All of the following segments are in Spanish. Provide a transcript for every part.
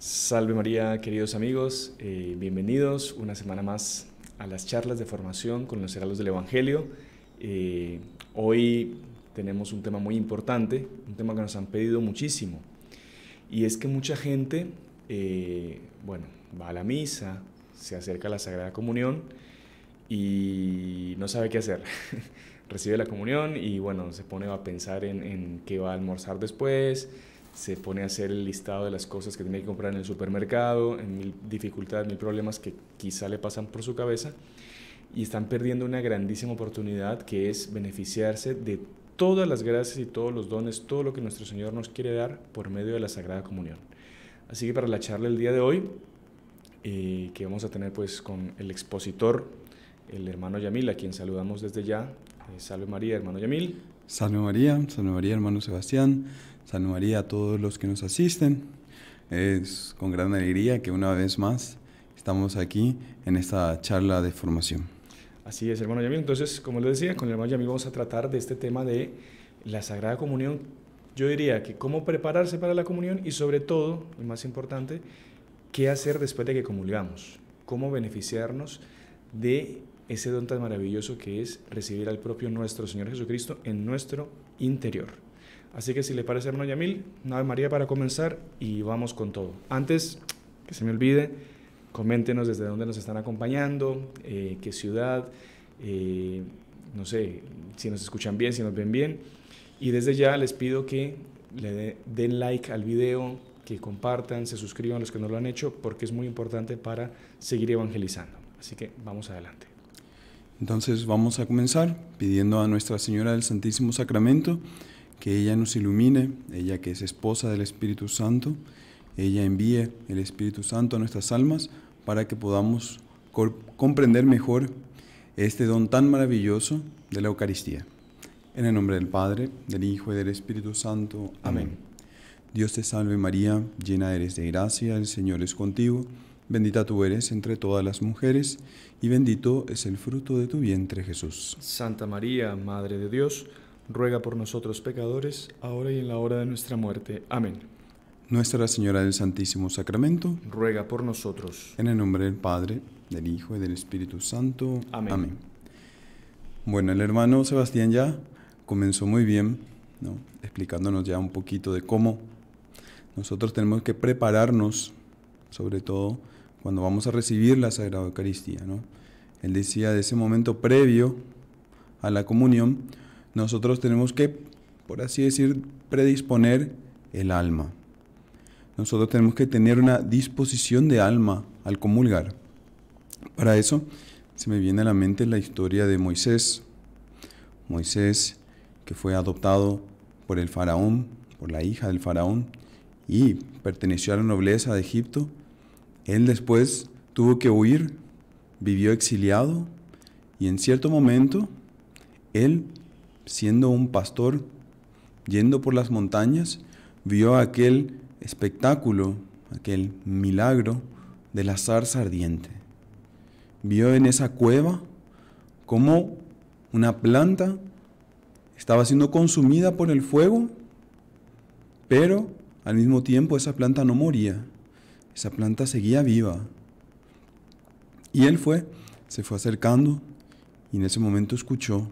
Salve María, queridos amigos, eh, bienvenidos una semana más a las charlas de formación con los heraldos del Evangelio. Eh, hoy tenemos un tema muy importante, un tema que nos han pedido muchísimo, y es que mucha gente, eh, bueno, va a la misa, se acerca a la Sagrada Comunión y no sabe qué hacer. Recibe la comunión y bueno, se pone a pensar en qué va a almorzar después, se pone a hacer el listado de las cosas que tiene que comprar en el supermercado, en mil dificultades, mil problemas que quizá le pasan por su cabeza y están perdiendo una grandísima oportunidad que es beneficiarse de todas las gracias y todos los dones, todo lo que nuestro Señor nos quiere dar por medio de la Sagrada Comunión. Así que para la charla del día de hoy, eh, que vamos a tener pues con el expositor, el hermano Yamil, a quien saludamos desde ya. Eh, salve María, hermano Yamil. Salve María, salve María, hermano Sebastián. María a todos los que nos asisten. Es con gran alegría que una vez más estamos aquí en esta charla de formación. Así es, hermano Yami. Entonces, como les decía, con el hermano Yami vamos a tratar de este tema de la Sagrada Comunión. Yo diría que cómo prepararse para la comunión y sobre todo, y más importante, qué hacer después de que comulgamos, cómo beneficiarnos de ese don tan maravilloso que es recibir al propio nuestro Señor Jesucristo en nuestro interior. Así que si le parece, hermano Yamil, Nave María para comenzar y vamos con todo. Antes, que se me olvide, coméntenos desde dónde nos están acompañando, eh, qué ciudad, eh, no sé, si nos escuchan bien, si nos ven bien. Y desde ya les pido que le den like al video, que compartan, se suscriban los que no lo han hecho, porque es muy importante para seguir evangelizando. Así que vamos adelante. Entonces vamos a comenzar pidiendo a Nuestra Señora del Santísimo Sacramento que ella nos ilumine, ella que es esposa del Espíritu Santo, ella envíe el Espíritu Santo a nuestras almas para que podamos comprender mejor este don tan maravilloso de la Eucaristía. En el nombre del Padre, del Hijo y del Espíritu Santo. Amén. Dios te salve María, llena eres de gracia, el Señor es contigo, bendita tú eres entre todas las mujeres, y bendito es el fruto de tu vientre Jesús. Santa María, Madre de Dios, ruega por nosotros pecadores, ahora y en la hora de nuestra muerte. Amén. Nuestra Señora del Santísimo Sacramento, ruega por nosotros. En el nombre del Padre, del Hijo y del Espíritu Santo. Amén. Amén. Bueno, el hermano Sebastián ya comenzó muy bien, explicándonos ya un poquito de cómo nosotros tenemos que prepararnos, sobre todo cuando vamos a recibir la Sagrada Eucaristía. ¿no? Él decía de ese momento previo a la comunión, nosotros tenemos que, por así decir, predisponer el alma. Nosotros tenemos que tener una disposición de alma al comulgar. Para eso se me viene a la mente la historia de Moisés. Moisés que fue adoptado por el faraón, por la hija del faraón, y perteneció a la nobleza de Egipto. Él después tuvo que huir, vivió exiliado, y en cierto momento él siendo un pastor, yendo por las montañas, vio aquel espectáculo, aquel milagro de la zarza ardiente. Vio en esa cueva como una planta estaba siendo consumida por el fuego, pero al mismo tiempo esa planta no moría, esa planta seguía viva. Y él fue, se fue acercando y en ese momento escuchó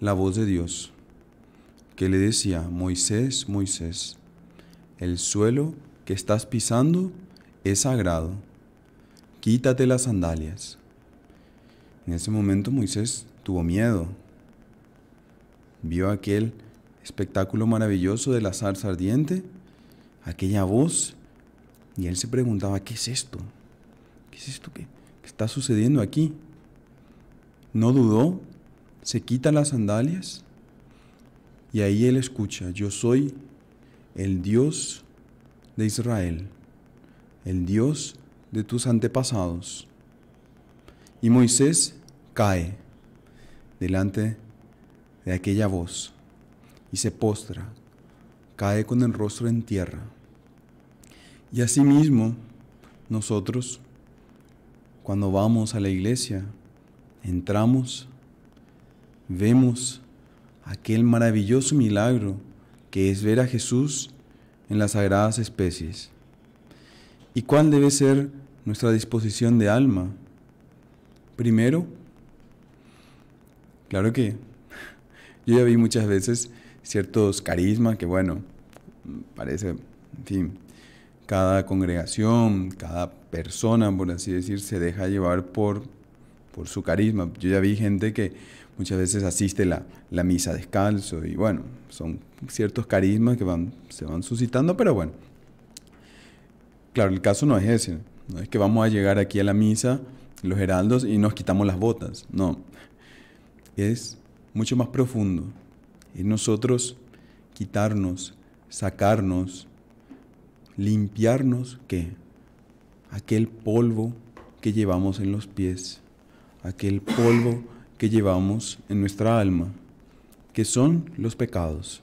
la voz de Dios, que le decía, Moisés, Moisés, el suelo que estás pisando es sagrado, quítate las sandalias. En ese momento Moisés tuvo miedo, vio aquel espectáculo maravilloso de la zarza ardiente, aquella voz, y él se preguntaba, ¿qué es esto? ¿Qué es esto que, está sucediendo aquí? No dudó se quita las sandalias y ahí él escucha, yo soy el Dios de Israel, el Dios de tus antepasados. Y Moisés cae delante de aquella voz y se postra, cae con el rostro en tierra. Y asimismo, nosotros, cuando vamos a la iglesia, entramos vemos aquel maravilloso milagro que es ver a Jesús en las sagradas especies. ¿Y cuál debe ser nuestra disposición de alma? Primero, claro que yo ya vi muchas veces ciertos carismas que, bueno, parece, en fin, cada congregación, cada persona, por así decir, se deja llevar por, por su carisma. Yo ya vi gente que, muchas veces asiste la, la misa descalzo y bueno, son ciertos carismas que se van suscitando, pero bueno, claro, el caso no es ese, no es que vamos a llegar aquí a la misa los heraldos y nos quitamos las botas, no, es mucho más profundo, es nosotros quitarnos, sacarnos, limpiarnos que aquel polvo que llevamos en los pies, aquel polvo que llevamos en nuestra alma, que son los pecados.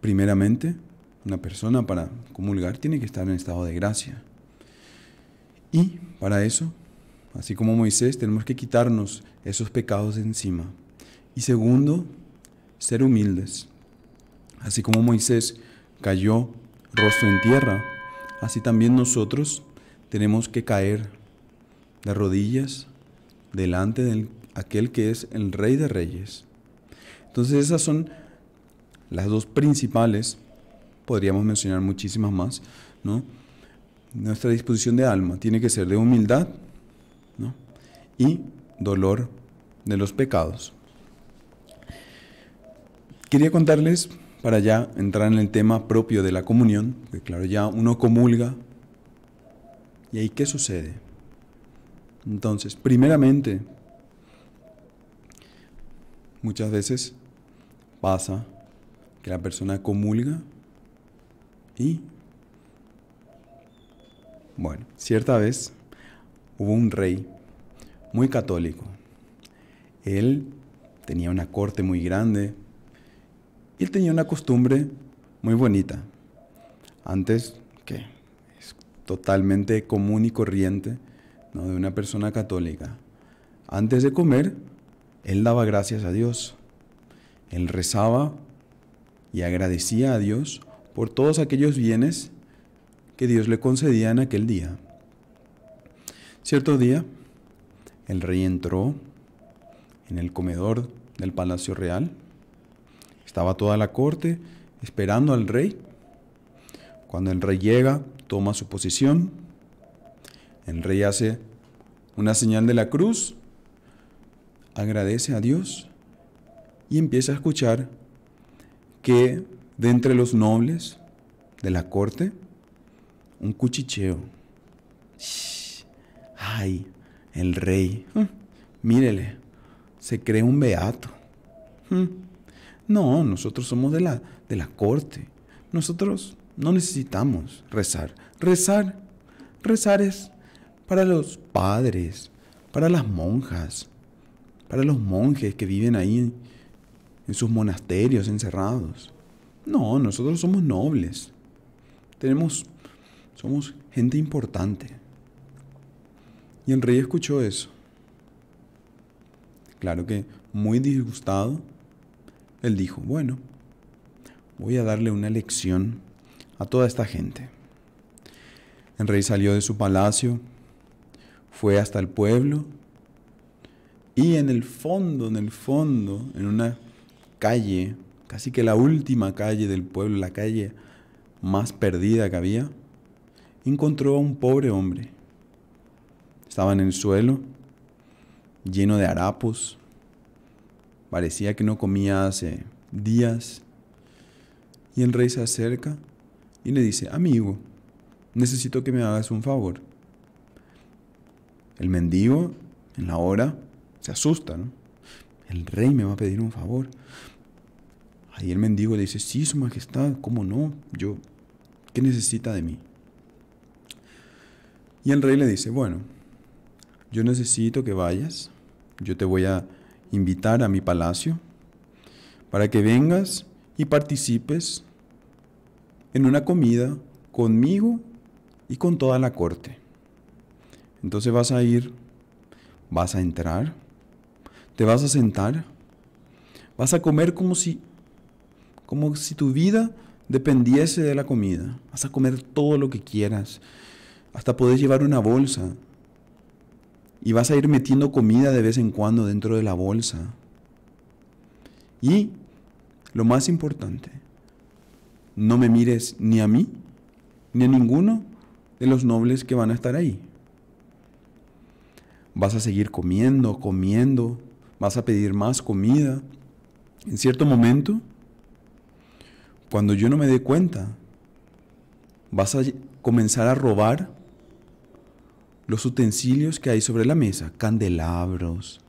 Primeramente, una persona para comulgar tiene que estar en estado de gracia. Y para eso, así como Moisés, tenemos que quitarnos esos pecados de encima. Y segundo, ser humildes. Así como Moisés cayó rostro en tierra, así también nosotros tenemos que caer de rodillas delante de aquel que es el Rey de Reyes. Entonces esas son las dos principales, podríamos mencionar muchísimas más, ¿no? Nuestra disposición de alma tiene que ser de humildad ¿no? y dolor de los pecados. Quería contarles, para ya entrar en el tema propio de la comunión, que claro, ya uno comulga, ¿y ahí qué sucede? Entonces, primeramente, muchas veces pasa que la persona comulga y, bueno, cierta vez hubo un rey muy católico. Él tenía una corte muy grande y él tenía una costumbre muy bonita. Antes, que es totalmente común y corriente, de una persona católica, antes de comer, él daba gracias a Dios. Él rezaba y agradecía a Dios por todos aquellos bienes que Dios le concedía en aquel día. Cierto día, el rey entró en el comedor del palacio real. Estaba toda la corte esperando al rey. Cuando el rey llega, toma su posición el rey hace una señal de la cruz, agradece a Dios y empieza a escuchar que de entre los nobles de la corte, un cuchicheo. Ay, el rey. Hm, mírele, se cree un beato. Hm, no, nosotros somos de la, de la corte. Nosotros no necesitamos rezar. Rezar, rezar es para los padres, para las monjas, para los monjes que viven ahí en sus monasterios encerrados. No, nosotros somos nobles. Tenemos somos gente importante. Y el rey escuchó eso. Claro que muy disgustado, él dijo, bueno, voy a darle una lección a toda esta gente. El rey salió de su palacio, fue hasta el pueblo y en el fondo, en el fondo, en una calle, casi que la última calle del pueblo, la calle más perdida que había, encontró a un pobre hombre. Estaba en el suelo, lleno de harapos, parecía que no comía hace días. Y el rey se acerca y le dice, amigo, necesito que me hagas un favor. El mendigo, en la hora, se asusta, ¿no? El rey me va a pedir un favor. Ahí el mendigo le dice, sí, su majestad, ¿cómo no? Yo, ¿qué necesita de mí? Y el rey le dice, bueno, yo necesito que vayas, yo te voy a invitar a mi palacio para que vengas y participes en una comida conmigo y con toda la corte. Entonces vas a ir, vas a entrar, te vas a sentar, vas a comer como si, como si tu vida dependiese de la comida. Vas a comer todo lo que quieras, hasta poder llevar una bolsa. Y vas a ir metiendo comida de vez en cuando dentro de la bolsa. Y lo más importante, no me mires ni a mí, ni a ninguno de los nobles que van a estar ahí vas a seguir comiendo, comiendo, vas a pedir más comida. En cierto momento, cuando yo no me dé cuenta, vas a comenzar a robar los utensilios que hay sobre la mesa, candelabros,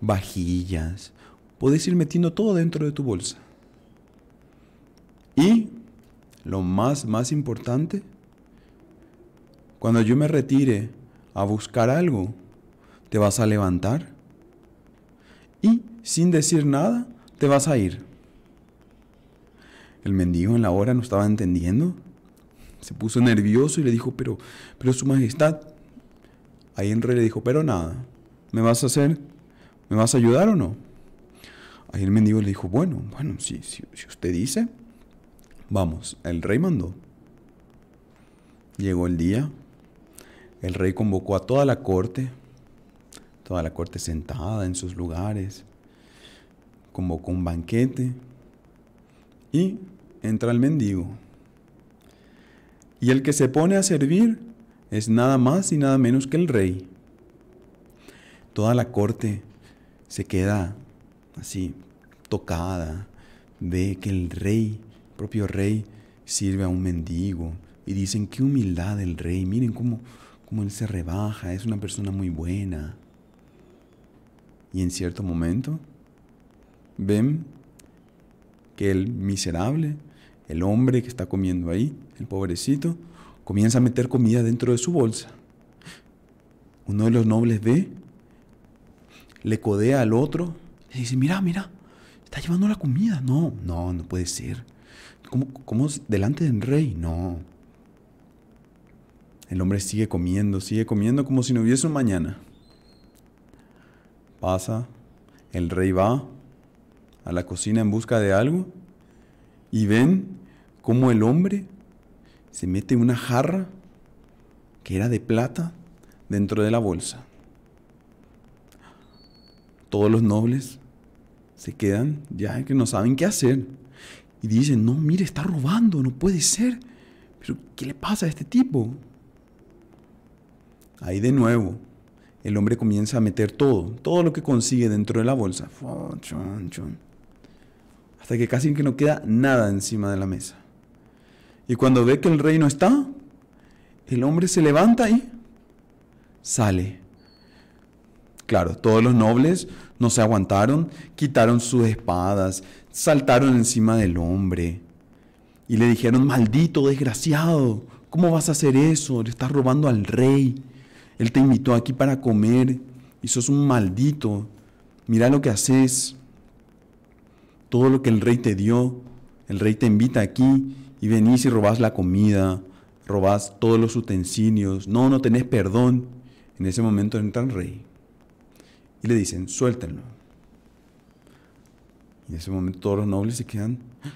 vajillas. Puedes ir metiendo todo dentro de tu bolsa. Y lo más, más importante, cuando yo me retire a buscar algo. Te vas a levantar y, sin decir nada, te vas a ir. El mendigo en la hora no estaba entendiendo. Se puso nervioso y le dijo, pero, pero su majestad. Ahí el rey le dijo, pero nada, ¿me vas a hacer? ¿Me vas a ayudar o no? Ahí el mendigo le dijo, bueno, bueno, si, si usted dice, vamos, el rey mandó. Llegó el día, el rey convocó a toda la corte, toda la corte sentada en sus lugares, convocó un banquete y entra el mendigo. Y el que se pone a servir es nada más y nada menos que el rey. Toda la corte se queda así tocada, ve que el rey, el propio rey, sirve a un mendigo y dicen, qué humildad el rey, miren cómo, cómo él se rebaja, es una persona muy buena. Y en cierto momento ven que el miserable, el hombre que está comiendo ahí, el pobrecito, comienza a meter comida dentro de su bolsa. Uno de los nobles ve, le codea al otro, y dice, mira, mira, está llevando la comida. No, no, no puede ser. ¿Cómo, cómo delante del rey? No, el hombre sigue comiendo, sigue comiendo como si no hubiese un mañana. Pasa, el rey va a la cocina en busca de algo y ven cómo el hombre se mete una jarra que era de plata dentro de la bolsa. Todos los nobles se quedan ya que no saben qué hacer y dicen, no, mire, está robando, no puede ser. Pero, ¿qué le pasa a este tipo? Ahí de nuevo, el hombre comienza a meter todo, todo lo que consigue dentro de la bolsa. Hasta que casi que no queda nada encima de la mesa. Y cuando ve que el rey no está, el hombre se levanta y sale. Claro, todos los nobles no se aguantaron, quitaron sus espadas, saltaron encima del hombre y le dijeron, maldito desgraciado, ¿cómo vas a hacer eso? Le estás robando al rey. Él te invitó aquí para comer y sos un maldito. Mira lo que haces. Todo lo que el rey te dio, el rey te invita aquí y venís y robás la comida, robás todos los utensilios. No, no tenés perdón. En ese momento entra el rey y le dicen, suéltenlo. Y en ese momento todos los nobles se quedan, ¡ah!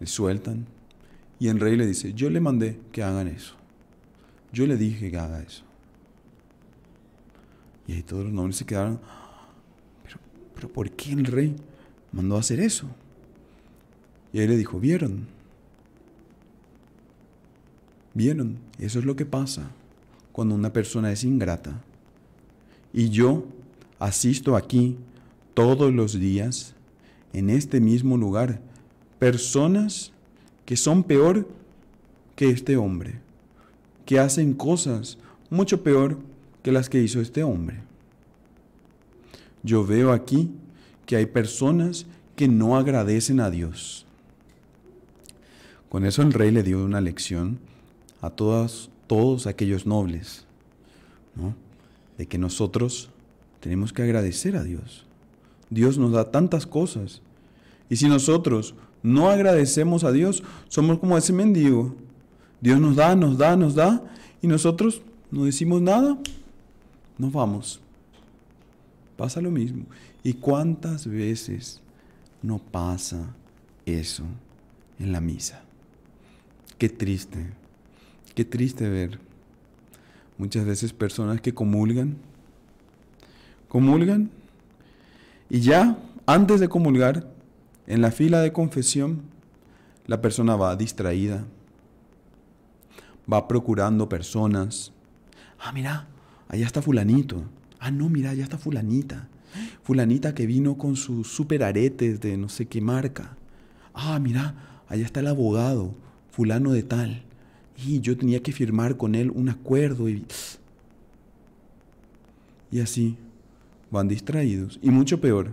le sueltan. Y el rey le dice, yo le mandé que hagan eso. Yo le dije que haga eso. Y ahí todos los nombres se quedaron. ¿Pero, pero por qué el rey mandó a hacer eso? Y él le dijo, ¿vieron? ¿Vieron? Eso es lo que pasa cuando una persona es ingrata. Y yo asisto aquí todos los días, en este mismo lugar, personas que son peor que este hombre que hacen cosas mucho peor que las que hizo este hombre. Yo veo aquí que hay personas que no agradecen a Dios. Con eso el rey le dio una lección a todas, todos aquellos nobles, de que nosotros tenemos que agradecer a Dios. Dios nos da tantas cosas. Y si nosotros no agradecemos a Dios, somos como ese mendigo Dios nos da, nos da, nos da, y nosotros no decimos nada, nos vamos. Pasa lo mismo. ¿Y cuántas veces no pasa eso en la misa? Qué triste, qué triste ver muchas veces personas que comulgan, comulgan, y ya antes de comulgar, en la fila de confesión, la persona va distraída, va procurando personas. Ah, mira, allá está fulanito. Ah, no, mira, allá está fulanita. Fulanita que vino con sus super aretes de no sé qué marca. Ah, mira, allá está el abogado, fulano de tal. Y yo tenía que firmar con él un acuerdo y... Y así van distraídos. Y mucho peor,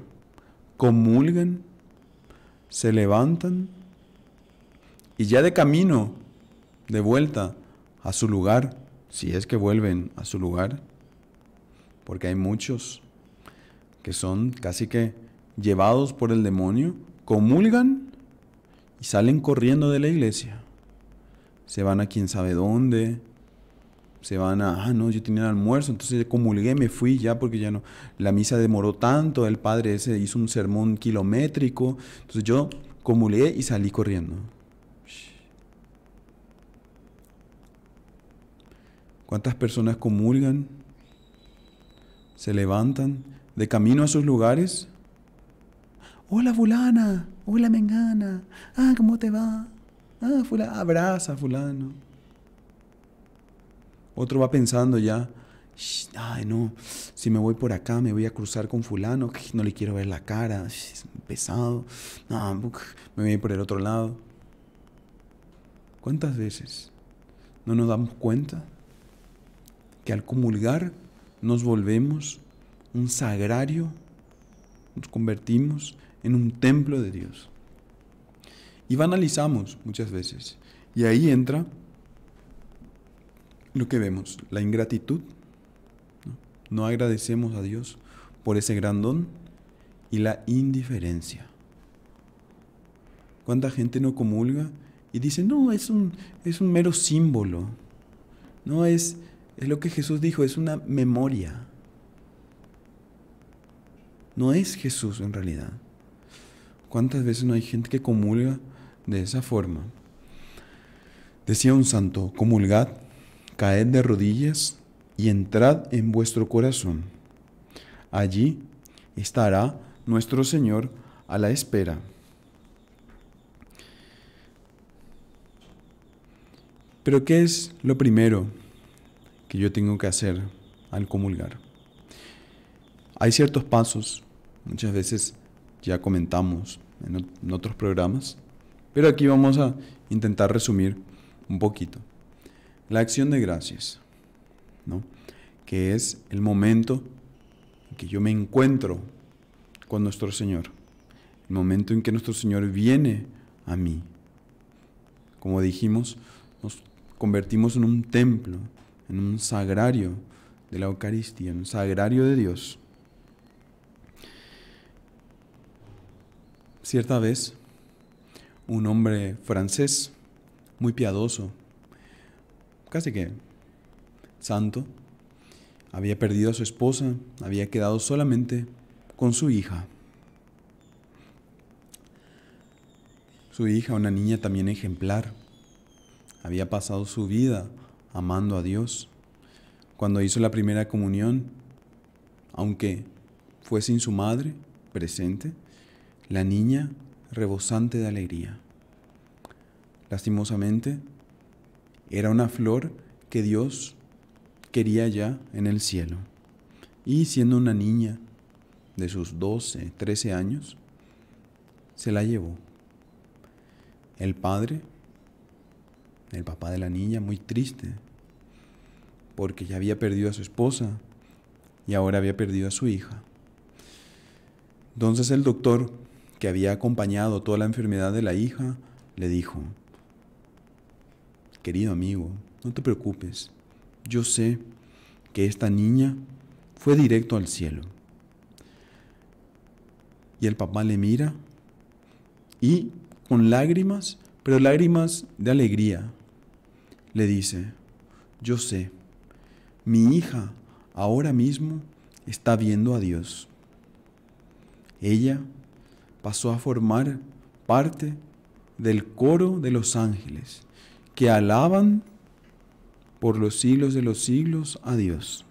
comulgan, se levantan y ya de camino, de vuelta, a su lugar, si es que vuelven a su lugar, porque hay muchos que son casi que llevados por el demonio, comulgan y salen corriendo de la iglesia. Se van a quién sabe dónde, se van a, ah, no, yo tenía el almuerzo, entonces comulgué, me fui ya porque ya no, la misa demoró tanto, el padre ese hizo un sermón kilométrico, entonces yo comulgué y salí corriendo. ¿Cuántas personas comulgan? ¿Se levantan de camino a sus lugares? Hola fulana, hola mengana, ah, ¿cómo te va? Ah, fula abraza fulano. Otro va pensando ya, ay no, si me voy por acá me voy a cruzar con fulano, no le quiero ver la cara, es pesado, no, me voy por el otro lado. ¿Cuántas veces no nos damos cuenta que al comulgar nos volvemos un sagrario, nos convertimos en un templo de Dios. Y banalizamos muchas veces. Y ahí entra lo que vemos, la ingratitud. No agradecemos a Dios por ese gran don y la indiferencia. ¿Cuánta gente no comulga y dice, no, es un, es un mero símbolo? No es, es lo que Jesús dijo, es una memoria. No es Jesús en realidad. ¿Cuántas veces no hay gente que comulga de esa forma? Decía un santo, comulgad, caed de rodillas y entrad en vuestro corazón. Allí estará nuestro Señor a la espera. Pero ¿qué es lo primero yo tengo que hacer al comulgar. Hay ciertos pasos, muchas veces ya comentamos en, otros programas, pero aquí vamos a intentar resumir un poquito. La acción de gracias, ¿no? que es el momento en que yo me encuentro con nuestro Señor, el momento en que nuestro Señor viene a mí. Como dijimos, nos convertimos en un templo en un sagrario de la Eucaristía, en un sagrario de Dios. Cierta vez, un hombre francés, muy piadoso, casi que santo, había perdido a su esposa, había quedado solamente con su hija. Su hija, una niña también ejemplar, había pasado su vida amando a Dios. Cuando hizo la primera comunión, aunque fue sin su madre presente, la niña rebosante de alegría. Lastimosamente, era una flor que Dios quería ya en el cielo. Y siendo una niña de sus 12, 13 años, se la llevó. El padre, el papá de la niña, muy triste, porque ya había perdido a su esposa y ahora había perdido a su hija. Entonces el doctor, que había acompañado toda la enfermedad de la hija, le dijo, querido amigo, no te preocupes, yo sé que esta niña fue directo al cielo. Y el papá le mira y con lágrimas, pero lágrimas de alegría, le dice, yo sé mi hija ahora mismo está viendo a Dios. Ella pasó a formar parte del coro de los ángeles que alaban por los siglos de los siglos a Dios.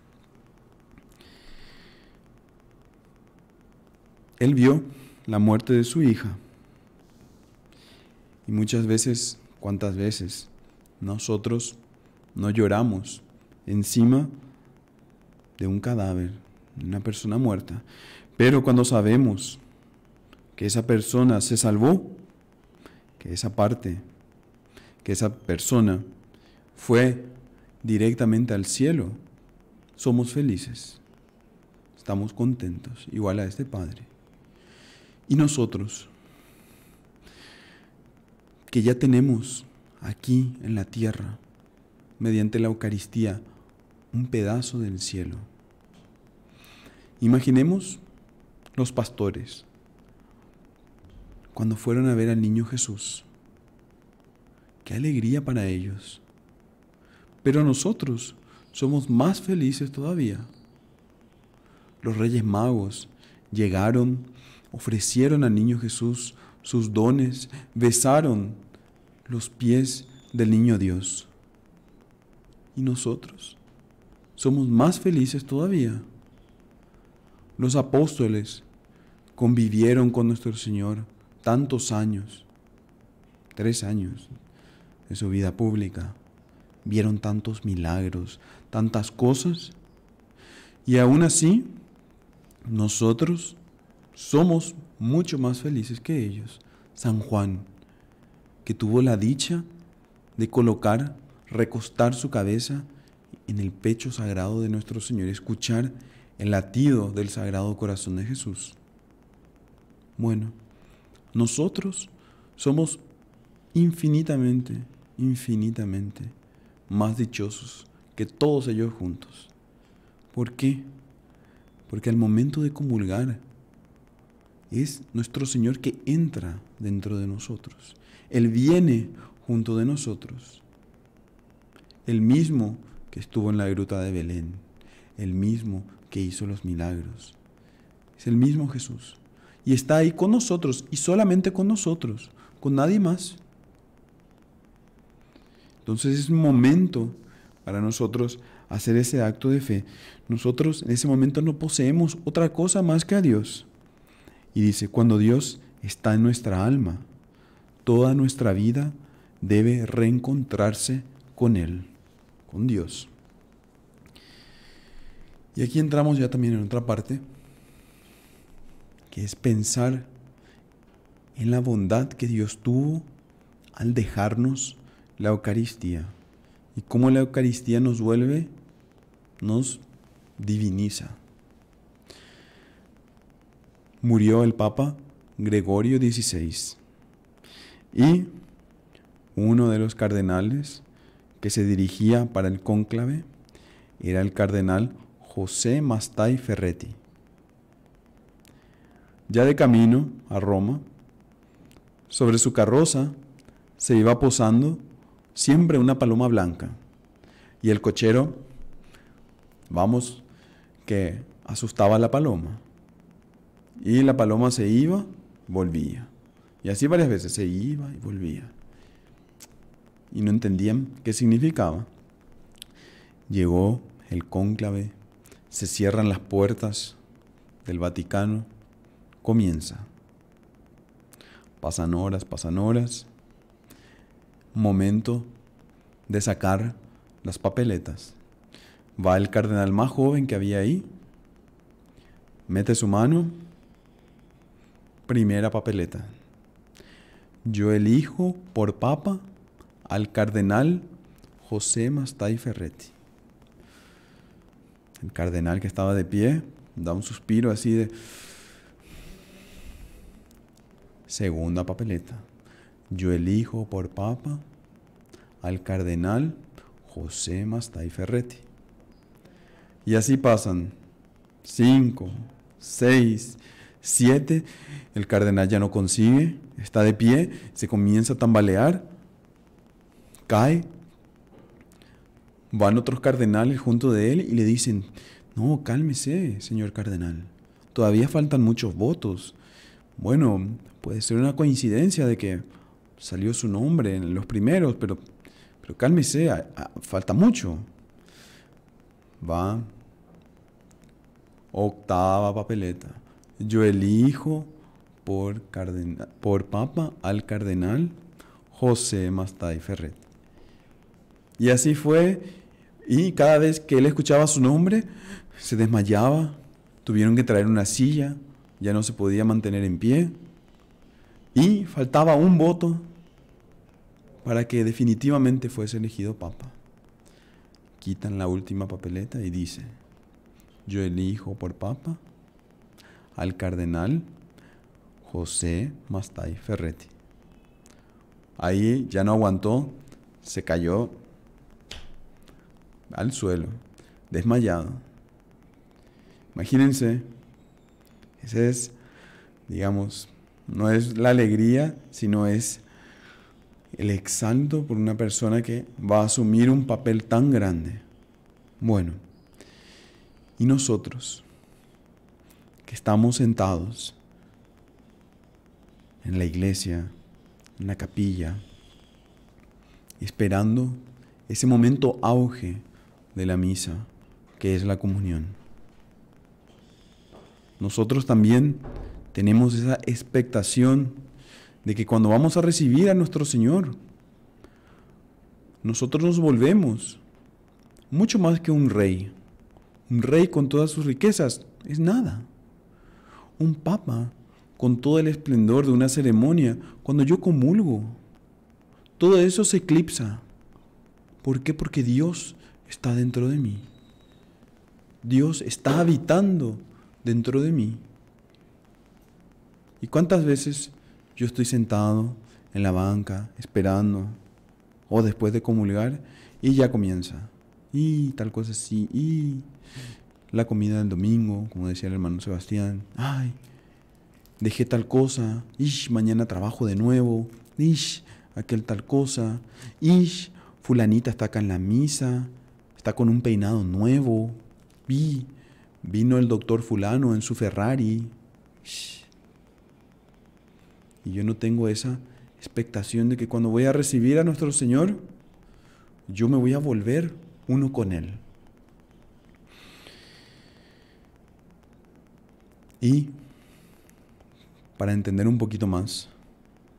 Él vio la muerte de su hija. Y muchas veces, cuántas veces, nosotros no lloramos encima de un cadáver, una persona muerta. Pero cuando sabemos que esa persona se salvó, que esa parte, que esa persona fue directamente al cielo, somos felices, estamos contentos, igual a este Padre. Y nosotros, que ya tenemos aquí en la tierra, mediante la Eucaristía, un pedazo del cielo. Imaginemos los pastores cuando fueron a ver al niño Jesús. Qué alegría para ellos. Pero nosotros somos más felices todavía. Los reyes magos llegaron, ofrecieron al niño Jesús sus dones, besaron los pies del niño Dios. ¿Y nosotros? somos más felices todavía. Los apóstoles convivieron con nuestro Señor tantos años, tres años de su vida pública. Vieron tantos milagros, tantas cosas. Y aún así, nosotros somos mucho más felices que ellos. San Juan, que tuvo la dicha de colocar, recostar su cabeza en el pecho sagrado de nuestro Señor, escuchar el latido del sagrado corazón de Jesús. Bueno, nosotros somos infinitamente, infinitamente más dichosos que todos ellos juntos. ¿Por qué? Porque al momento de comulgar es nuestro Señor que entra dentro de nosotros. Él viene junto de nosotros. Él mismo que estuvo en la gruta de Belén, el mismo que hizo los milagros. Es el mismo Jesús. Y está ahí con nosotros y solamente con nosotros, con nadie más. Entonces es momento para nosotros hacer ese acto de fe. Nosotros en ese momento no poseemos otra cosa más que a Dios. Y dice, cuando Dios está en nuestra alma, toda nuestra vida debe reencontrarse con Él. Dios. Y aquí entramos ya también en otra parte, que es pensar en la bondad que Dios tuvo al dejarnos la Eucaristía y cómo la Eucaristía nos vuelve, nos diviniza. Murió el Papa Gregorio XVI y uno de los cardenales que se dirigía para el cónclave era el cardenal José Mastay Ferretti. Ya de camino a Roma, sobre su carroza se iba posando siempre una paloma blanca. Y el cochero, vamos, que asustaba a la paloma. Y la paloma se iba, volvía. Y así varias veces, se iba y volvía y no entendían qué significaba. Llegó el cónclave, se cierran las puertas del Vaticano, comienza. Pasan horas, pasan horas. Momento de sacar las papeletas. Va el cardenal más joven que había ahí, mete su mano, primera papeleta. Yo elijo por papa al cardenal José Mastai Ferretti. El cardenal que estaba de pie da un suspiro así de... Segunda papeleta. Yo elijo por papa al cardenal José Mastay Ferretti. Y así pasan 5, 6, siete... El cardenal ya no consigue, está de pie, se comienza a tambalear cae, van otros cardenales junto de él y le dicen, no, cálmese, señor cardenal, todavía faltan muchos votos. Bueno, puede ser una coincidencia de que salió su nombre en los primeros, pero, pero cálmese, falta mucho. Va. Octava papeleta. Yo elijo por, por papa al cardenal José Mastay Ferret. Y así fue. Y cada vez que él escuchaba su nombre, se desmayaba. Tuvieron que traer una silla. Ya no se podía mantener en pie. Y faltaba un voto para que definitivamente fuese elegido papa. Quitan la última papeleta y dice, yo elijo por papa al cardenal José Mastay Ferretti. Ahí ya no aguantó, se cayó al suelo, desmayado. Imagínense, ese es, digamos, no es la alegría, sino es el exalto por una persona que va a asumir un papel tan grande. Bueno, y nosotros, que estamos sentados en la iglesia, en la capilla, esperando ese momento auge de la misa, que es la comunión. Nosotros también tenemos esa expectación de que cuando vamos a recibir a nuestro Señor, nosotros nos volvemos mucho más que un rey. Un rey con todas sus riquezas es nada. Un papa con todo el esplendor de una ceremonia, cuando yo comulgo, todo eso se eclipsa. ¿Por qué? Porque Dios está dentro de mí. Dios está habitando dentro de mí. ¿Y cuántas veces yo estoy sentado en la banca esperando o después de comulgar y ya comienza? Y tal cosa así, y la comida del domingo, como decía el hermano Sebastián, ay, dejé tal cosa, y mañana trabajo de nuevo, y aquel tal cosa, y fulanita está acá en la misa, está con un peinado nuevo, vi, vino el doctor fulano en su Ferrari. Y yo no tengo esa expectación de que cuando voy a recibir a nuestro Señor, yo me voy a volver uno con Él. Y para entender un poquito más,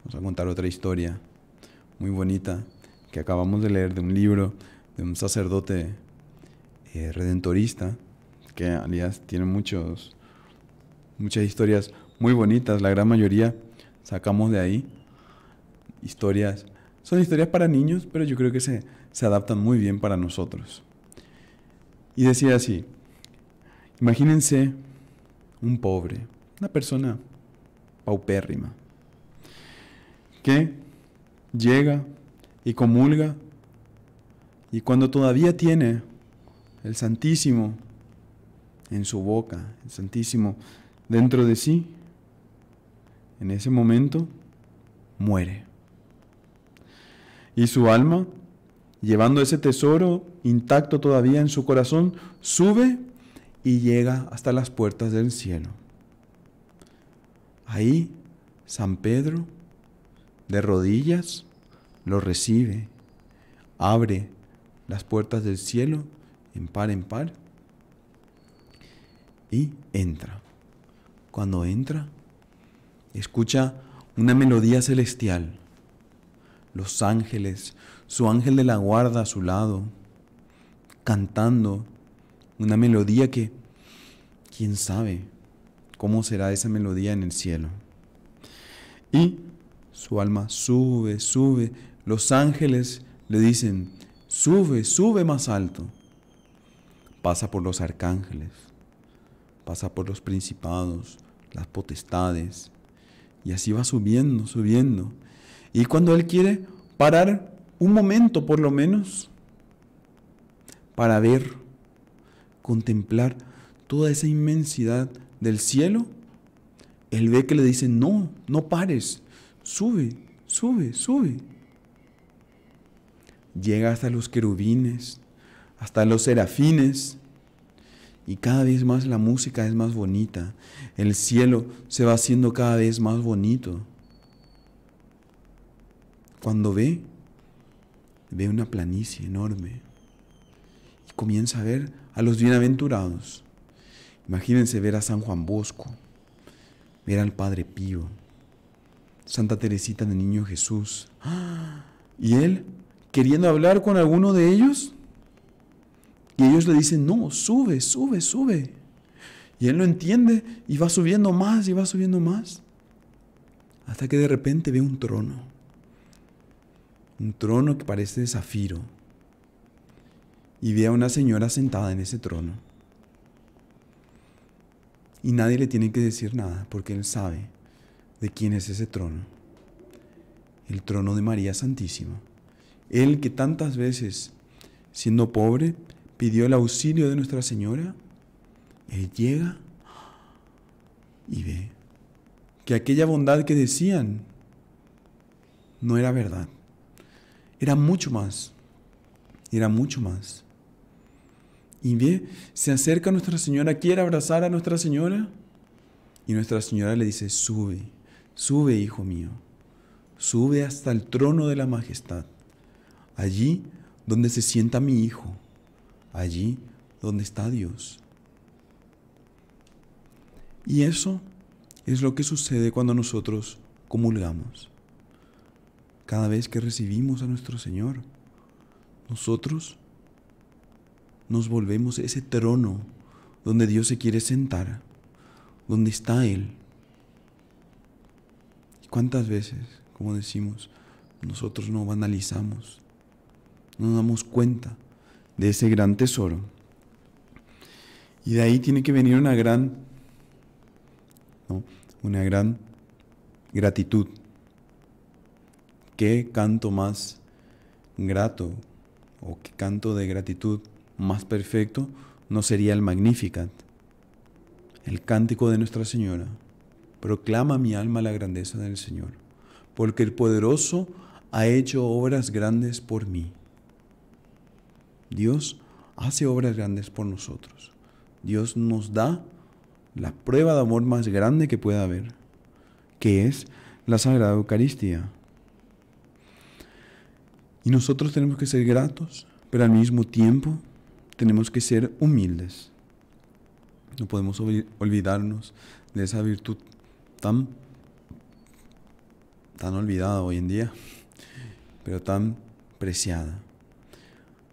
vamos a contar otra historia muy bonita que acabamos de leer de un libro de un sacerdote eh, redentorista, que alias tiene muchos, muchas historias muy bonitas, la gran mayoría sacamos de ahí historias. Son historias para niños, pero yo creo que se, se adaptan muy bien para nosotros. Y decía así, imagínense un pobre, una persona paupérrima, que llega y comulga y cuando todavía tiene el Santísimo en su boca, el Santísimo dentro de sí, en ese momento muere. Y su alma, llevando ese tesoro intacto todavía en su corazón, sube y llega hasta las puertas del cielo. Ahí San Pedro, de rodillas, lo recibe, abre las puertas del cielo en par en par y entra. Cuando entra, escucha una melodía celestial. Los ángeles, su ángel de la guarda a su lado, cantando una melodía que, quién sabe cómo será esa melodía en el cielo. Y su alma sube, sube. Los ángeles le dicen, Sube, sube más alto. Pasa por los arcángeles, pasa por los principados, las potestades, y así va subiendo, subiendo. Y cuando Él quiere parar un momento por lo menos, para ver, contemplar toda esa inmensidad del cielo, Él ve que le dice, no, no pares, sube, sube, sube llega hasta los querubines, hasta los serafines. Y cada vez más la música es más bonita. El cielo se va haciendo cada vez más bonito. Cuando ve, ve una planicie enorme. Y comienza a ver a los bienaventurados. Imagínense ver a San Juan Bosco, ver al Padre Pío, Santa Teresita del Niño Jesús. ¡Ah! Y él queriendo hablar con alguno de ellos. Y ellos le dicen, no, sube, sube, sube. Y él lo entiende y va subiendo más y va subiendo más. Hasta que de repente ve un trono. Un trono que parece de zafiro. Y ve a una señora sentada en ese trono. Y nadie le tiene que decir nada porque él sabe de quién es ese trono. El trono de María Santísima. Él que tantas veces, siendo pobre, pidió el auxilio de Nuestra Señora, Él llega y ve que aquella bondad que decían no era verdad. Era mucho más. Era mucho más. Y ve, se acerca a Nuestra Señora, quiere abrazar a Nuestra Señora. Y Nuestra Señora le dice, sube, sube, hijo mío, sube hasta el trono de la majestad allí donde se sienta mi hijo, allí donde está Dios. Y eso es lo que sucede cuando nosotros comulgamos. Cada vez que recibimos a nuestro Señor, nosotros nos volvemos ese trono donde Dios se quiere sentar, donde está Él. ¿Cuántas veces, como decimos, nosotros no banalizamos no nos damos cuenta de ese gran tesoro. Y de ahí tiene que venir una gran, una gran gratitud. ¿Qué canto más grato o qué canto de gratitud más perfecto no sería el Magnificat, el cántico de Nuestra Señora? Proclama mi alma la grandeza del Señor, porque el poderoso ha hecho obras grandes por mí. Dios hace obras grandes por nosotros. Dios nos da la prueba de amor más grande que pueda haber, que es la Sagrada Eucaristía. Y nosotros tenemos que ser gratos, pero al mismo tiempo tenemos que ser humildes. No podemos olvidarnos de esa virtud tan, tan olvidada hoy en día, pero tan preciada.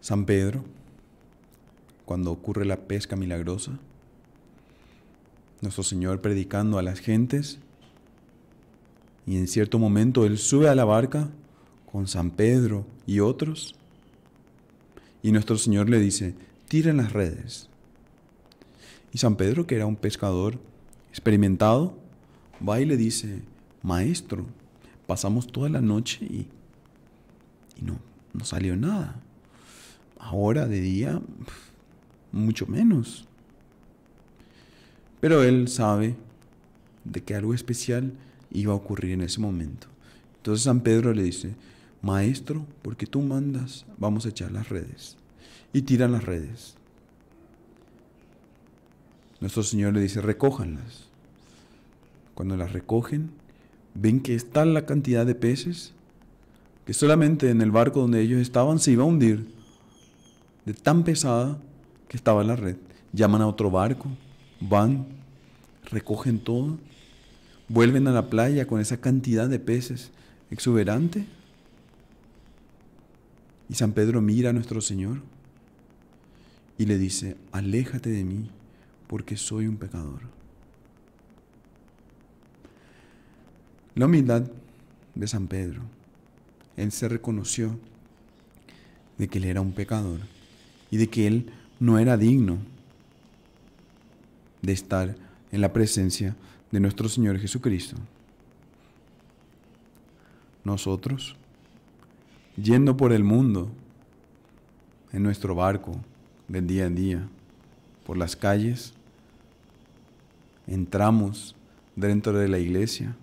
San Pedro, cuando ocurre la pesca milagrosa, nuestro Señor predicando a las gentes, y en cierto momento Él sube a la barca con San Pedro y otros, y nuestro Señor le dice, tiren las redes. Y San Pedro, que era un pescador experimentado, va y le dice, maestro, pasamos toda la noche y, no, no salió nada. Ahora de día, mucho menos. Pero él sabe de que algo especial iba a ocurrir en ese momento. Entonces San Pedro le dice, Maestro, porque tú mandas, vamos a echar las redes. Y tiran las redes. Nuestro Señor le dice, recójanlas. Cuando las recogen, ven que es la cantidad de peces que solamente en el barco donde ellos estaban se iba a hundir de tan pesada que estaba la red. Llaman a otro barco, van, recogen todo, vuelven a la playa con esa cantidad de peces exuberante. Y San Pedro mira a nuestro Señor y le dice, aléjate de mí porque soy un pecador. La humildad de San Pedro. Él se reconoció de que él era un pecador y de que él no era digno de estar en la presencia de nuestro Señor Jesucristo. Nosotros, yendo por el mundo, en nuestro barco, del día en día, por las calles, entramos dentro de la iglesia,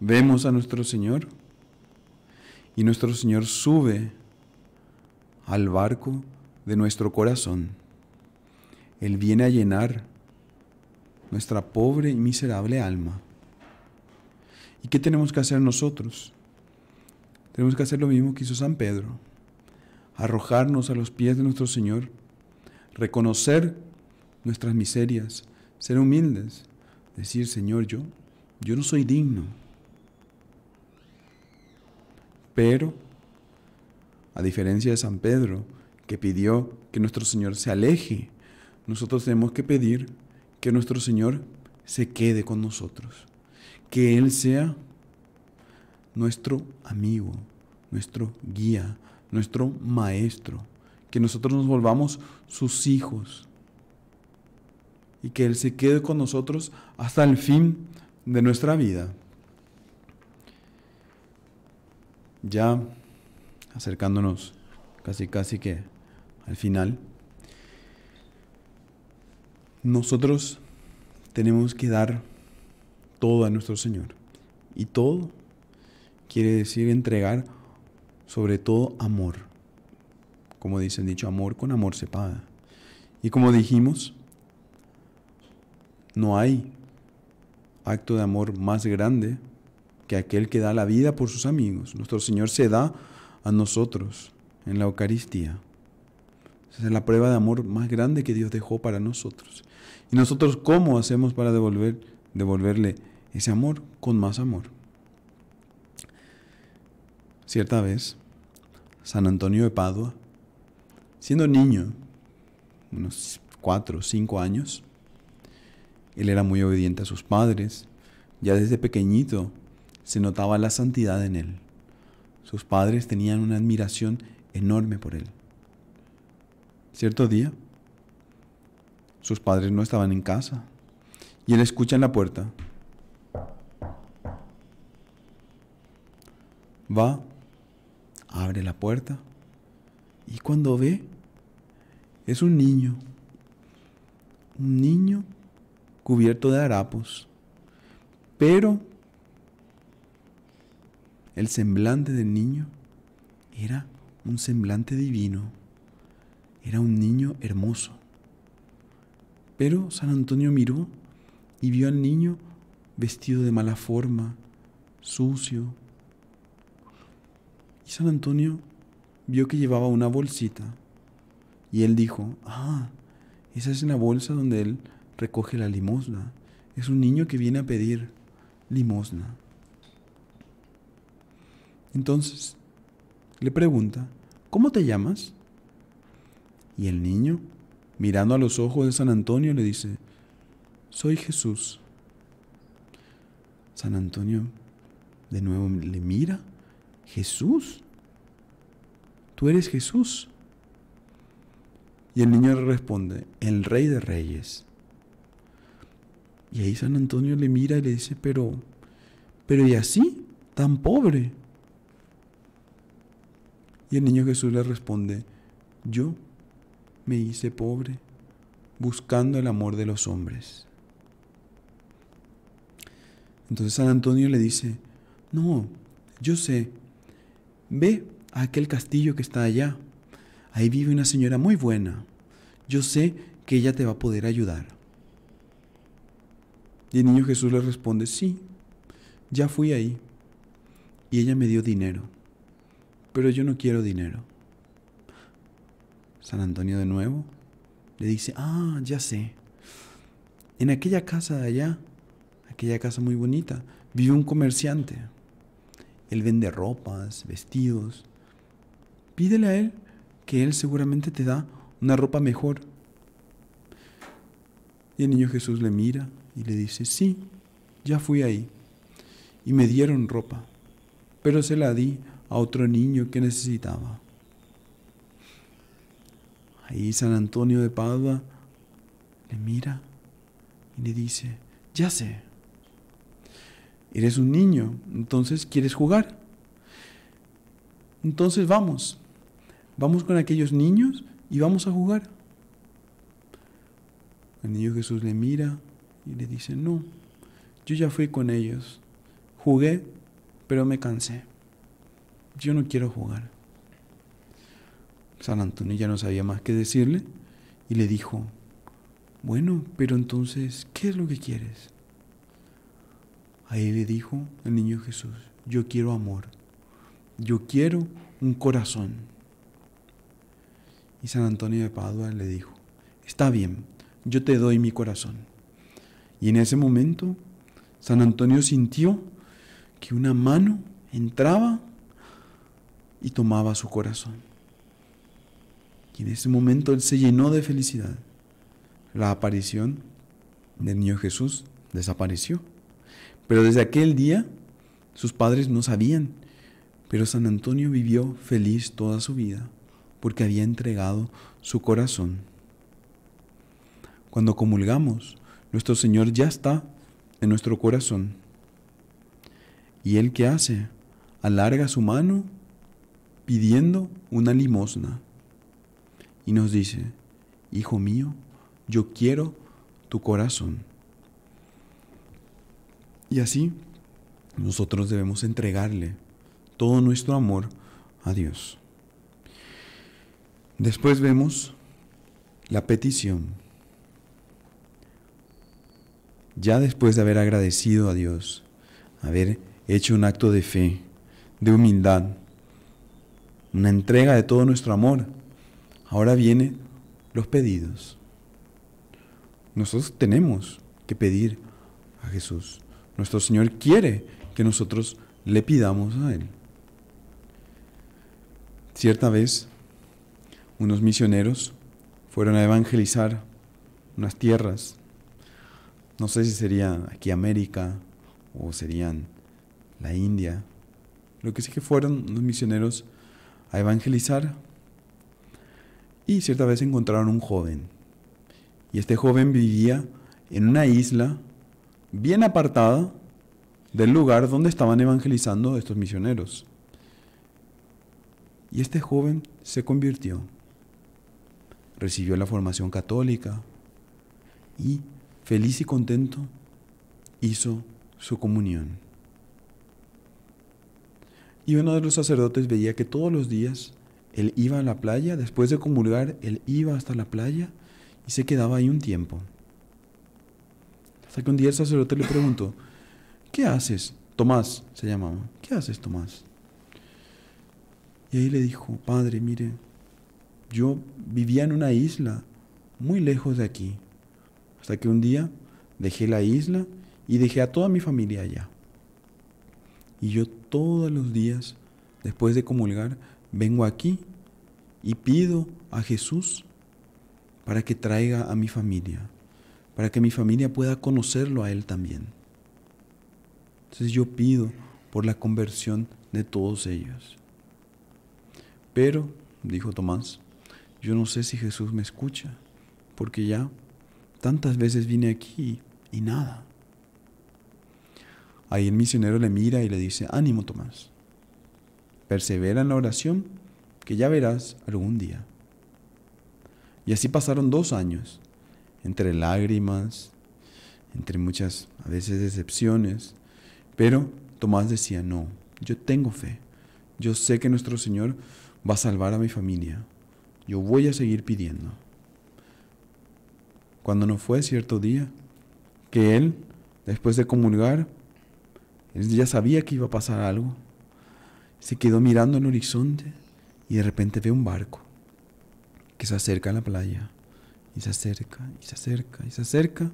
vemos a nuestro Señor y nuestro Señor sube al barco de nuestro corazón. Él viene a llenar nuestra pobre y miserable alma. ¿Y qué tenemos que hacer nosotros? Tenemos que hacer lo mismo que hizo San Pedro, arrojarnos a los pies de nuestro Señor, reconocer nuestras miserias, ser humildes, decir, Señor, yo, yo no soy digno, pero, a diferencia de San Pedro, que pidió que nuestro Señor se aleje, nosotros tenemos que pedir que nuestro Señor se quede con nosotros, que Él sea nuestro amigo, nuestro guía, nuestro maestro, que nosotros nos volvamos sus hijos y que Él se quede con nosotros hasta el fin de nuestra vida. Ya acercándonos casi casi que al final, nosotros tenemos que dar todo a nuestro Señor. Y todo quiere decir entregar sobre todo amor. Como dicen dicho, amor con amor se paga. Y como dijimos, no hay acto de amor más grande que aquel que da la vida por sus amigos. Nuestro Señor se da a nosotros en la Eucaristía. Esa es la prueba de amor más grande que Dios dejó para nosotros. ¿Y nosotros cómo hacemos para devolver, devolverle ese amor con más amor? Cierta vez, San Antonio de Padua, siendo niño, unos cuatro o cinco años, él era muy obediente a sus padres. Ya desde pequeñito se notaba la santidad en él. Sus padres tenían una admiración enorme por él. Cierto día, sus padres no estaban en casa y él escucha en la puerta. Va, abre la puerta y cuando ve, es un niño, un niño cubierto de harapos, pero el semblante del niño era un semblante divino. Era un niño hermoso. Pero San Antonio miró y vio al niño vestido de mala forma, sucio. Y San Antonio vio que llevaba una bolsita. Y él dijo, ah, esa es la bolsa donde él recoge la limosna. Es un niño que viene a pedir limosna. Entonces, le pregunta, ¿cómo te llamas? Y el niño, mirando a los ojos de San Antonio, le dice, soy Jesús. San Antonio de nuevo le mira, Jesús, tú eres Jesús. Y el niño le responde, el rey de reyes. Y ahí San Antonio le mira y le dice, pero, pero ¿y así? Tan pobre. Y el niño Jesús le responde, yo me hice pobre buscando el amor de los hombres. Entonces San Antonio le dice, no, yo sé, ve a aquel castillo que está allá, ahí vive una señora muy buena, yo sé que ella te va a poder ayudar. Y el niño Jesús le responde, sí, ya fui ahí y ella me dio dinero, pero yo no quiero dinero San Antonio de nuevo, le dice, ah, ya sé, en aquella casa de allá, aquella casa muy bonita, vive un comerciante. Él vende ropas, vestidos. Pídele a él que él seguramente te da una ropa mejor. Y el niño Jesús le mira y le dice, sí, ya fui ahí. Y me dieron ropa, pero se la di a otro niño que necesitaba. Ahí San Antonio de Padua le mira y le dice, ya sé, eres un niño, entonces quieres jugar. Entonces vamos, vamos con aquellos niños y vamos a jugar. El niño Jesús le mira y le dice, no, yo ya fui con ellos, jugué, pero me cansé, yo no quiero jugar. San Antonio ya no sabía más qué decirle y le dijo, bueno, pero entonces, ¿qué es lo que quieres? Ahí le dijo el niño Jesús, yo quiero amor, yo quiero un corazón. Y San Antonio de Padua le dijo, está bien, yo te doy mi corazón. Y en ese momento, San Antonio sintió que una mano entraba y tomaba su corazón. Y en ese momento él se llenó de felicidad. La aparición del niño Jesús desapareció. Pero desde aquel día sus padres no sabían. Pero San Antonio vivió feliz toda su vida porque había entregado su corazón. Cuando comulgamos, nuestro Señor ya está en nuestro corazón. ¿Y Él qué hace? Alarga su mano pidiendo una limosna y nos dice, Hijo mío, yo quiero tu corazón. Y así nosotros debemos entregarle todo nuestro amor a Dios. Después vemos la petición. Ya después de haber agradecido a Dios, haber hecho un acto de fe, de humildad, una entrega de todo nuestro amor, Ahora vienen los pedidos. Nosotros tenemos que pedir a Jesús. Nuestro Señor quiere que nosotros le pidamos a Él. Cierta vez, unos misioneros fueron a evangelizar unas tierras. No sé si sería aquí América o serían la India. Lo que sí que fueron unos misioneros a evangelizar y cierta vez encontraron un joven. Y este joven vivía en una isla bien apartada del lugar donde estaban evangelizando estos misioneros. Y este joven se convirtió, recibió la formación católica y, feliz y contento, hizo su comunión. Y uno de los sacerdotes veía que todos los días él iba a la playa, después de comulgar, él iba hasta la playa y se quedaba ahí un tiempo. Hasta que un día el sacerdote le preguntó, ¿qué haces? Tomás se llamaba, ¿qué haces Tomás? Y ahí le dijo, padre, mire, yo vivía en una isla muy lejos de aquí, hasta que un día dejé la isla y dejé a toda mi familia allá. Y yo todos los días, después de comulgar, vengo aquí y pido a Jesús para que traiga a mi familia, para que mi familia pueda conocerlo a Él también. Entonces yo pido por la conversión de todos ellos. Pero, dijo Tomás, yo no sé si Jesús me escucha, porque ya tantas veces vine aquí y nada. Ahí el misionero le mira y le dice, ánimo Tomás, persevera en la oración, que ya verás algún día. Y así pasaron dos años, entre lágrimas, entre muchas, a veces, decepciones, pero Tomás decía, no, yo tengo fe, yo sé que nuestro Señor va a salvar a mi familia, yo voy a seguir pidiendo. Cuando no fue cierto día, que él, después de comulgar, él ya sabía que iba a pasar algo, se quedó mirando el horizonte y de repente ve un barco que se acerca a la playa. Y se acerca, y se acerca, y se acerca.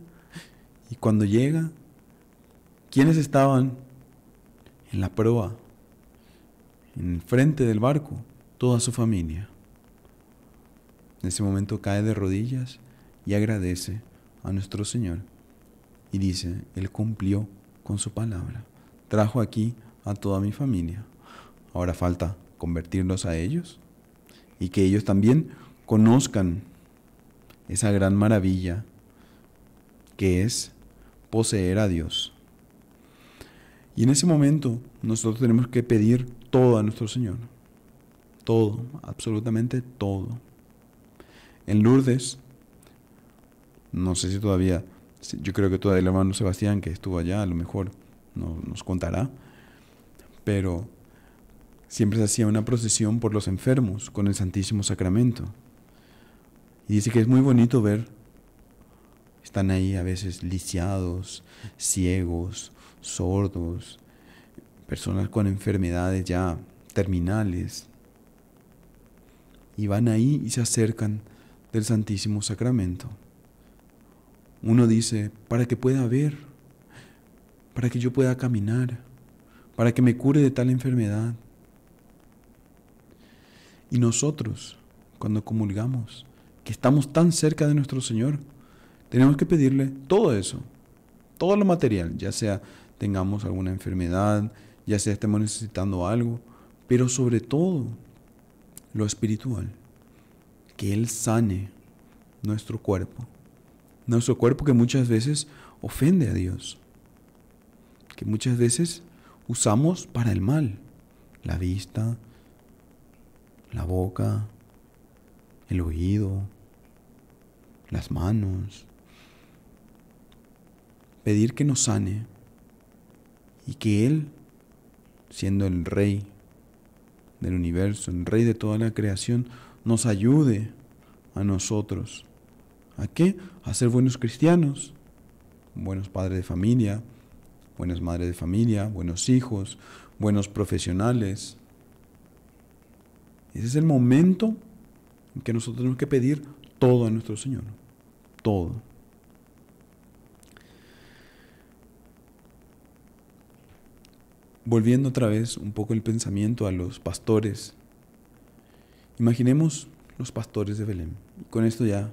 Y cuando llega, ¿quiénes estaban en la proa, en frente del barco? Toda su familia. En ese momento cae de rodillas y agradece a nuestro Señor. Y dice, Él cumplió con su palabra. Trajo aquí a toda mi familia. Ahora falta convertirlos a ellos y que ellos también conozcan esa gran maravilla que es poseer a Dios. Y en ese momento nosotros tenemos que pedir todo a nuestro Señor. Todo, absolutamente todo. En Lourdes, no sé si todavía, yo creo que todavía el hermano Sebastián que estuvo allá, a lo mejor no, nos contará, pero siempre se hacía una procesión por los enfermos con el Santísimo Sacramento. Y dice que es muy bonito ver, están ahí a veces lisiados, ciegos, sordos, personas con enfermedades ya terminales. Y van ahí y se acercan del Santísimo Sacramento. Uno dice, para que pueda ver, para que yo pueda caminar, para que me cure de tal enfermedad, y nosotros, cuando comulgamos, que estamos tan cerca de nuestro Señor, tenemos que pedirle todo eso, todo lo material, ya sea tengamos alguna enfermedad, ya sea estemos necesitando algo, pero sobre todo lo espiritual, que Él sane nuestro cuerpo, nuestro cuerpo que muchas veces ofende a Dios, que muchas veces usamos para el mal, la vista, la boca, el oído, las manos. Pedir que nos sane y que Él, siendo el Rey del universo, el Rey de toda la creación, nos ayude a nosotros. ¿A qué? A ser buenos cristianos, buenos padres de familia, buenas madres de familia, buenos hijos, buenos profesionales, ese es el momento en que nosotros tenemos que pedir todo a nuestro Señor. Todo. Volviendo otra vez un poco el pensamiento a los pastores. Imaginemos los pastores de Belén. con esto ya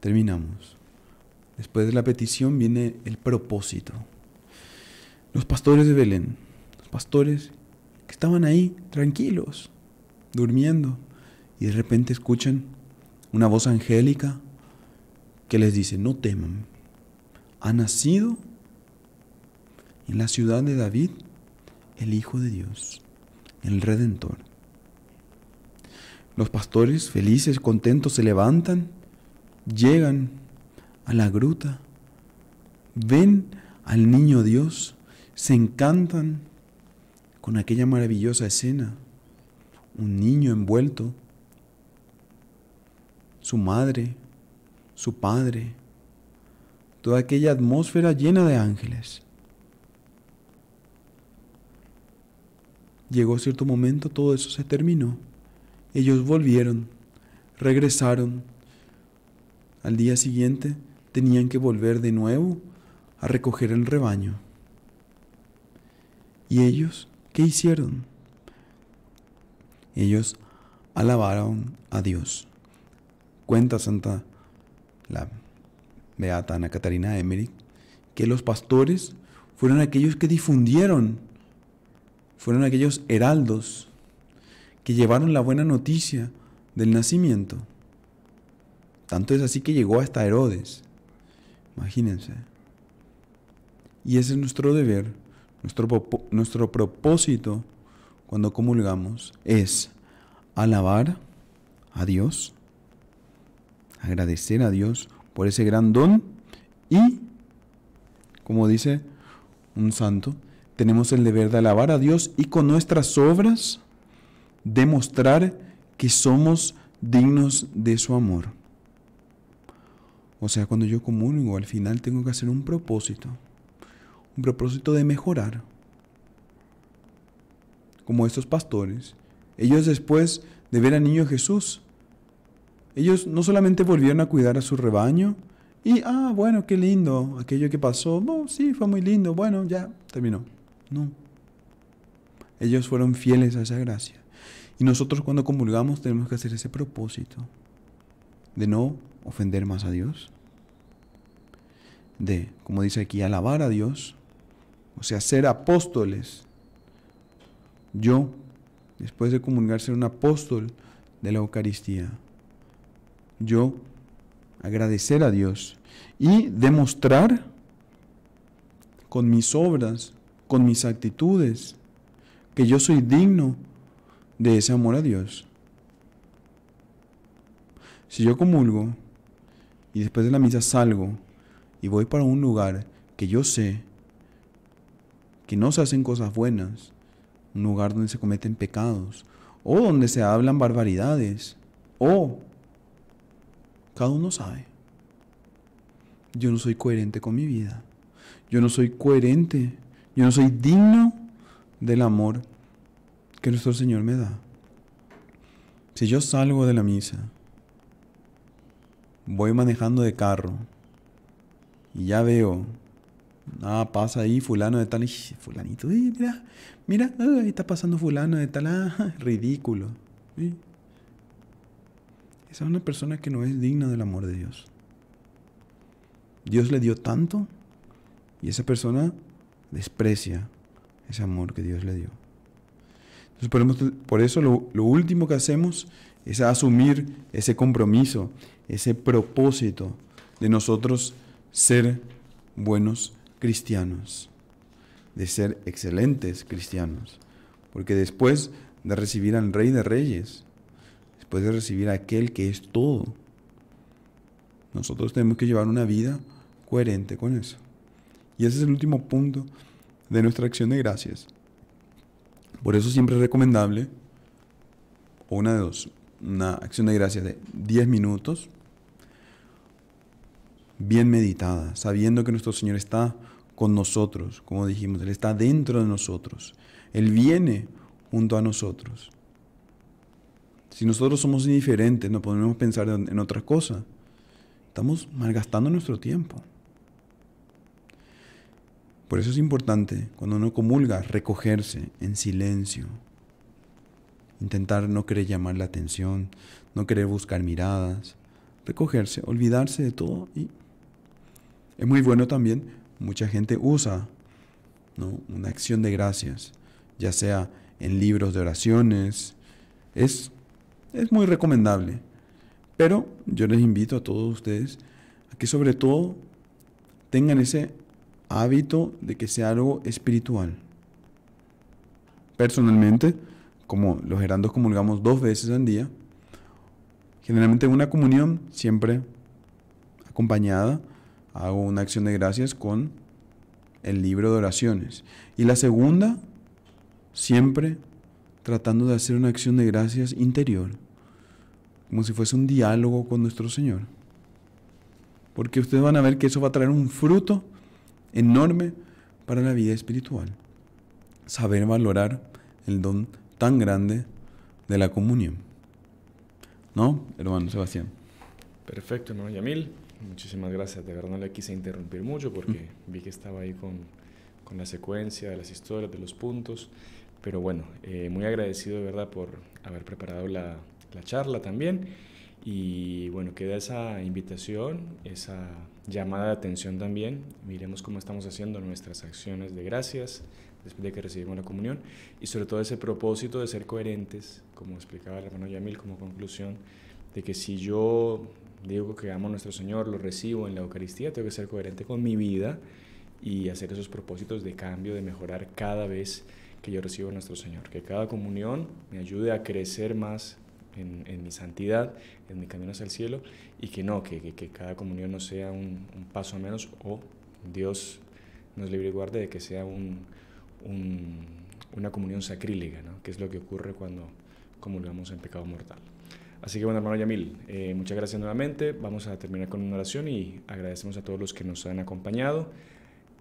terminamos. Después de la petición viene el propósito. Los pastores de Belén, los pastores que estaban ahí tranquilos, durmiendo y de repente escuchan una voz angélica que les dice, no teman, ha nacido en la ciudad de David el Hijo de Dios, el Redentor. Los pastores, felices, contentos, se levantan, llegan a la gruta, ven al niño Dios, se encantan con aquella maravillosa escena un niño envuelto, su madre, su padre, toda aquella atmósfera llena de ángeles. Llegó cierto momento, todo eso se terminó. Ellos volvieron, regresaron. Al día siguiente tenían que volver de nuevo a recoger el rebaño. ¿Y ellos qué hicieron? ellos alabaron a Dios. Cuenta Santa la Beata Ana Catarina Emmerich que los pastores fueron aquellos que difundieron, fueron aquellos heraldos que llevaron la buena noticia del nacimiento. Tanto es así que llegó hasta Herodes. Imagínense. Y ese es nuestro deber, nuestro, nuestro propósito cuando comulgamos es alabar a Dios, agradecer a Dios por ese gran don y, como dice un santo, tenemos el deber de alabar a Dios y con nuestras obras demostrar que somos dignos de su amor. O sea, cuando yo comulgo, al final tengo que hacer un propósito, un propósito de mejorar, como estos pastores, ellos después de ver al niño Jesús, ellos no solamente volvieron a cuidar a su rebaño y, ah, bueno, qué lindo, aquello que pasó, no, sí, fue muy lindo, bueno, ya terminó. No. Ellos fueron fieles a esa gracia. Y nosotros cuando comulgamos tenemos que hacer ese propósito de no ofender más a Dios, de, como dice aquí, alabar a Dios, o sea, ser apóstoles yo, después de comulgar, ser un apóstol de la Eucaristía. Yo, agradecer a Dios y demostrar con mis obras, con mis actitudes, que yo soy digno de ese amor a Dios. Si yo comulgo y después de la misa salgo y voy para un lugar que yo sé que no se hacen cosas buenas, un lugar donde se cometen pecados, o donde se hablan barbaridades, o cada uno sabe. Yo no soy coherente con mi vida. Yo no soy coherente. Yo no soy digno del amor que nuestro Señor me da. Si yo salgo de la misa, voy manejando de carro y ya veo Ah, pasa ahí, fulano de tal. Y fulanito, mira, mira, ahí está pasando fulano de tal. Ah, ridículo. Esa es una persona que no es digna del amor de Dios. Dios le dio tanto y esa persona desprecia ese amor que Dios le dio. Entonces, por eso lo, lo último que hacemos es asumir ese compromiso, ese propósito de nosotros ser buenos cristianos, de ser excelentes cristianos, porque después de recibir al Rey de Reyes, después de recibir a aquel que es todo, nosotros tenemos que llevar una vida coherente con eso. Y ese es el último punto de nuestra acción de gracias. Por eso siempre es recomendable, una de dos, una acción de gracias de 10 minutos, bien meditada, sabiendo que nuestro Señor está con nosotros, como dijimos, Él está dentro de nosotros, Él viene junto a nosotros. Si nosotros somos indiferentes, no podemos pensar en otra cosa. Estamos malgastando nuestro tiempo. Por eso es importante, cuando uno comulga, recogerse en silencio. Intentar no querer llamar la atención, no querer buscar miradas. Recogerse, olvidarse de todo. Y es muy bueno también mucha gente usa una acción de gracias, ya sea en libros de oraciones. Es, es muy recomendable. Pero yo les invito a todos ustedes a que sobre todo tengan ese hábito de que sea algo espiritual. Personalmente, como los gerandos comulgamos dos veces al día, generalmente una comunión siempre acompañada hago una acción de gracias con el libro de oraciones. Y la segunda, siempre tratando de hacer una acción de gracias interior, como si fuese un diálogo con nuestro Señor. Porque ustedes van a ver que eso va a traer un fruto enorme para la vida espiritual. Saber valorar el don tan grande de la comunión. ¿No, hermano Sebastián? Perfecto, hermano Yamil. Muchísimas gracias. De verdad no le quise interrumpir mucho porque mm. vi que estaba ahí con, la secuencia de las historias, de los puntos. Pero bueno, eh, muy agradecido de verdad por haber preparado la, la charla también. Y bueno, queda esa invitación, esa llamada de atención también. Miremos cómo estamos haciendo nuestras acciones de gracias después de que recibimos la comunión y sobre todo ese propósito de ser coherentes, como explicaba la hermano Yamil como conclusión, de que si yo digo que amo a nuestro Señor, lo recibo en la Eucaristía, tengo que ser coherente con mi vida y hacer esos propósitos de cambio, de mejorar cada vez que yo recibo a nuestro Señor. Que cada comunión me ayude a crecer más en, mi santidad, en mi camino hacia el cielo y que no, que, cada comunión no sea un, paso menos o Dios nos libre y guarde de que sea una comunión sacrílega, que es lo que ocurre cuando comulgamos en pecado mortal. Así que bueno, hermano Yamil, eh, muchas gracias nuevamente. Vamos a terminar con una oración y agradecemos a todos los que nos han acompañado,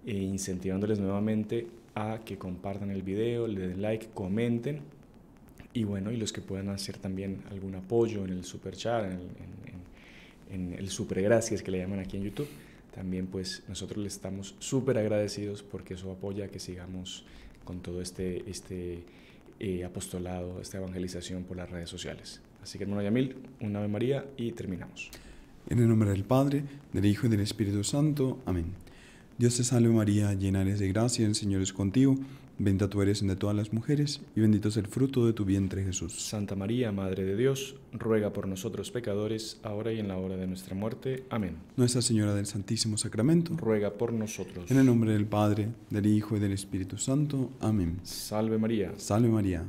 eh, incentivándoles nuevamente a que compartan el video, le den like, comenten. Y bueno, y los que puedan hacer también algún apoyo en el super chat, en el, super gracias que le llaman aquí en YouTube, también pues nosotros les estamos súper agradecidos porque eso apoya que sigamos con todo este, este eh, apostolado, esta evangelización por las redes sociales. Así que hermano Yamil, un Ave María y terminamos. En el nombre del Padre, del Hijo y del Espíritu Santo. Amén. Dios te salve María, llena eres de gracia, el Señor es contigo. Bendita tú eres entre todas las mujeres, y bendito es el fruto de tu vientre Jesús. Santa María, Madre de Dios, ruega por nosotros pecadores, ahora y en la hora de nuestra muerte. Amén. Nuestra Señora del Santísimo Sacramento, ruega por nosotros. En el nombre del Padre, del Hijo y del Espíritu Santo. Amén. Salve María. Salve María.